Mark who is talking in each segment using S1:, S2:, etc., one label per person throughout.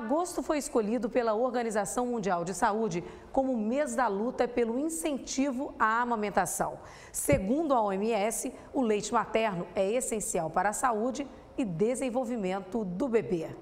S1: Agosto foi escolhido pela Organização Mundial de Saúde como mês da luta pelo incentivo à amamentação. Segundo a OMS, o leite materno é essencial para a saúde e desenvolvimento do bebê.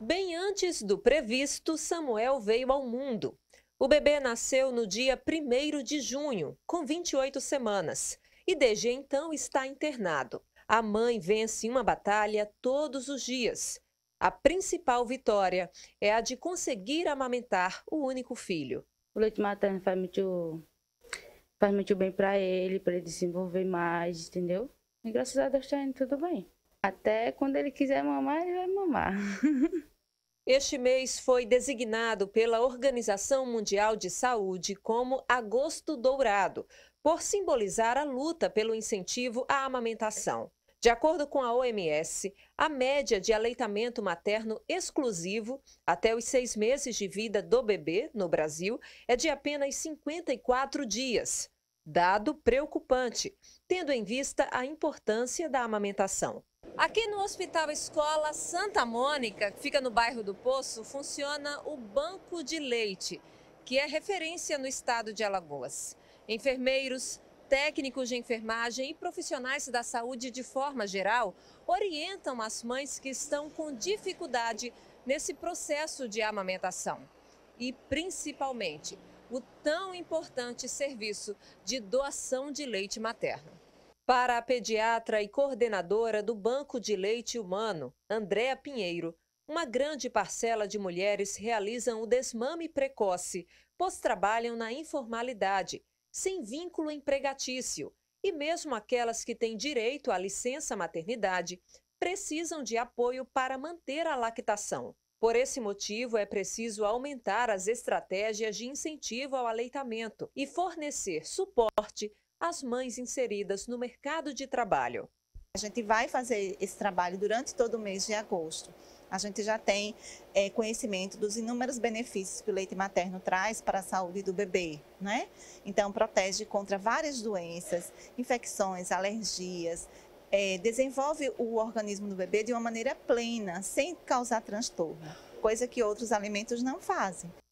S1: Bem antes do previsto, Samuel veio ao mundo. O bebê nasceu no dia 1 de junho, com 28 semanas, e desde então está internado. A mãe vence uma batalha todos os dias a principal vitória é a de conseguir amamentar o único filho.
S2: O leite materno faz muito, faz muito bem para ele, para ele desenvolver mais, entendeu? E graças a Deus está indo tudo bem. Até quando ele quiser mamar, ele vai mamar.
S1: Este mês foi designado pela Organização Mundial de Saúde como Agosto Dourado, por simbolizar a luta pelo incentivo à amamentação. De acordo com a OMS, a média de aleitamento materno exclusivo até os seis meses de vida do bebê no Brasil é de apenas 54 dias. Dado preocupante, tendo em vista a importância da amamentação. Aqui no Hospital Escola Santa Mônica, que fica no bairro do Poço, funciona o Banco de Leite, que é referência no estado de Alagoas. Enfermeiros, Técnicos de enfermagem e profissionais da saúde de forma geral orientam as mães que estão com dificuldade nesse processo de amamentação. E principalmente, o tão importante serviço de doação de leite materno. Para a pediatra e coordenadora do Banco de Leite Humano, Andréa Pinheiro, uma grande parcela de mulheres realizam o desmame precoce, pois trabalham na informalidade sem vínculo empregatício e mesmo aquelas que têm direito à licença maternidade precisam de apoio para manter a lactação. Por esse motivo, é preciso aumentar as estratégias de incentivo ao aleitamento e fornecer suporte às mães inseridas no mercado de trabalho.
S2: A gente vai fazer esse trabalho durante todo o mês de agosto. A gente já tem é, conhecimento dos inúmeros benefícios que o leite materno traz para a saúde do bebê, né? Então, protege contra várias doenças, infecções, alergias, é, desenvolve o organismo do bebê de uma maneira plena, sem causar transtorno, coisa que outros alimentos não fazem.